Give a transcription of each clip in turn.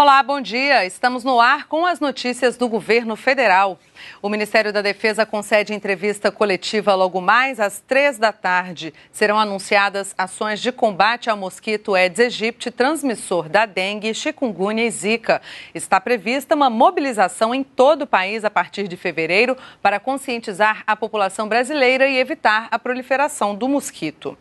Olá, bom dia. Estamos no ar com as notícias do governo federal. O Ministério da Defesa concede entrevista coletiva logo mais às três da tarde. Serão anunciadas ações de combate ao mosquito Aedes aegypti, transmissor da dengue, chikungunya e zika. Está prevista uma mobilização em todo o país a partir de fevereiro para conscientizar a população brasileira e evitar a proliferação do mosquito.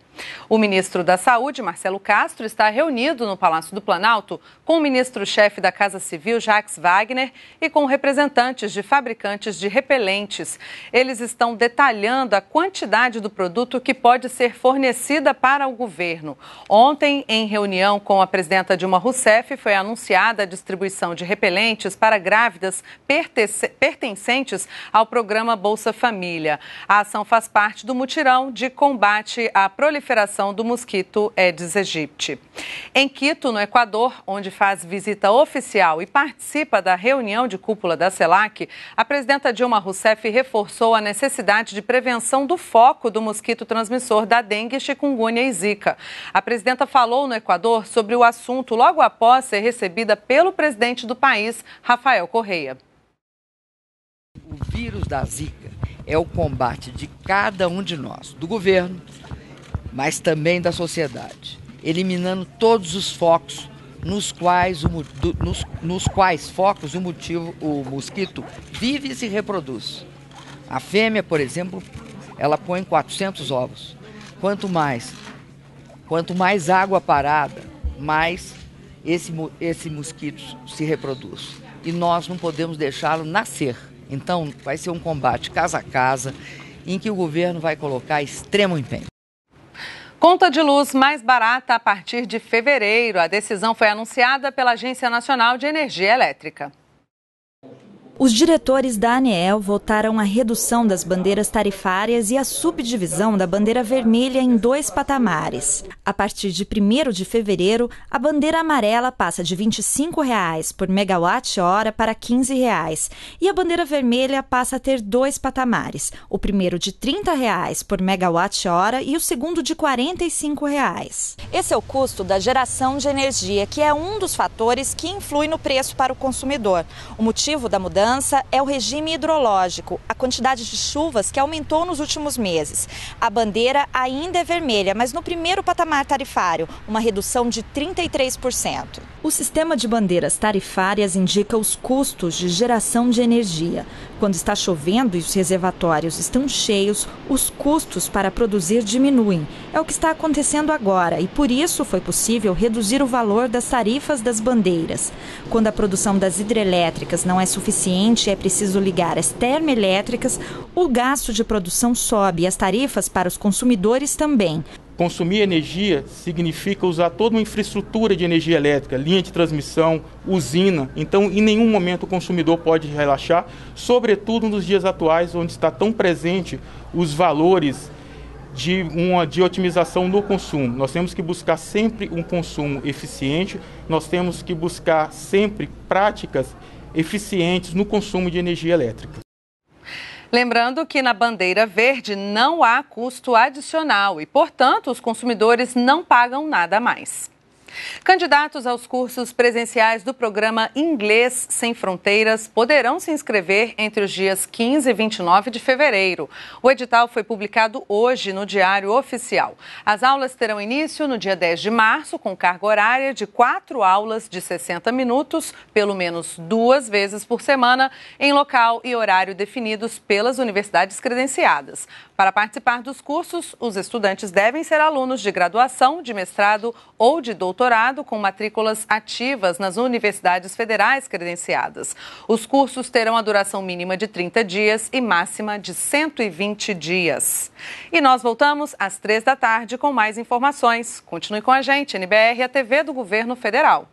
O ministro da Saúde, Marcelo Castro, está reunido no Palácio do Planalto com o ministro-chefe da Casa Civil, Jacques Wagner, e com representantes de fabricantes de repelentes. Eles estão detalhando a quantidade do produto que pode ser fornecida para o governo. Ontem, em reunião com a presidenta Dilma Rousseff, foi anunciada a distribuição de repelentes para grávidas pertencentes ao programa Bolsa Família. A ação faz parte do mutirão de combate à proliferação proliferação do mosquito Aedes aegypti. Em Quito, no Equador, onde faz visita oficial e participa da reunião de cúpula da CELAC, a presidenta Dilma Rousseff reforçou a necessidade de prevenção do foco do mosquito transmissor da dengue, chikungunya e zika. A presidenta falou no Equador sobre o assunto logo após ser recebida pelo presidente do país, Rafael Correia. O vírus da zika é o combate de cada um de nós, do governo, mas também da sociedade, eliminando todos os focos nos quais o, nos, nos quais focos o, motivo, o mosquito vive e se reproduz. A fêmea, por exemplo, ela põe 400 ovos. Quanto mais, quanto mais água parada, mais esse, esse mosquito se reproduz. E nós não podemos deixá-lo nascer. Então, vai ser um combate casa a casa, em que o governo vai colocar extremo empenho. Conta de luz mais barata a partir de fevereiro. A decisão foi anunciada pela Agência Nacional de Energia Elétrica. Os diretores da ANEEL votaram a redução das bandeiras tarifárias e a subdivisão da bandeira vermelha em dois patamares. A partir de 1 de fevereiro, a bandeira amarela passa de R$ 25 reais por megawatt-hora para R$ 15 reais, e a bandeira vermelha passa a ter dois patamares, o primeiro de R$ 30 reais por megawatt-hora e o segundo de R$ 45. Reais. Esse é o custo da geração de energia, que é um dos fatores que influi no preço para o consumidor. O motivo da mudança mudança é o regime hidrológico, a quantidade de chuvas que aumentou nos últimos meses. A bandeira ainda é vermelha, mas no primeiro patamar tarifário, uma redução de 33%. O sistema de bandeiras tarifárias indica os custos de geração de energia. Quando está chovendo e os reservatórios estão cheios, os custos para produzir diminuem. É o que está acontecendo agora e por isso foi possível reduzir o valor das tarifas das bandeiras. Quando a produção das hidrelétricas não é suficiente e é preciso ligar as termoelétricas, o gasto de produção sobe e as tarifas para os consumidores também. Consumir energia significa usar toda uma infraestrutura de energia elétrica, linha de transmissão, usina. Então, em nenhum momento o consumidor pode relaxar, sobretudo nos dias atuais, onde está tão presente os valores de uma de otimização no consumo. Nós temos que buscar sempre um consumo eficiente, nós temos que buscar sempre práticas eficientes no consumo de energia elétrica. Lembrando que na bandeira verde não há custo adicional e, portanto, os consumidores não pagam nada mais. Candidatos aos cursos presenciais do programa Inglês Sem Fronteiras poderão se inscrever entre os dias 15 e 29 de fevereiro. O edital foi publicado hoje no Diário Oficial. As aulas terão início no dia 10 de março, com carga horária de quatro aulas de 60 minutos, pelo menos duas vezes por semana, em local e horário definidos pelas universidades credenciadas. Para participar dos cursos, os estudantes devem ser alunos de graduação, de mestrado ou de doutorado com matrículas ativas nas universidades federais credenciadas. Os cursos terão a duração mínima de 30 dias e máxima de 120 dias. E nós voltamos às três da tarde com mais informações. Continue com a gente, NBR, a TV do Governo Federal.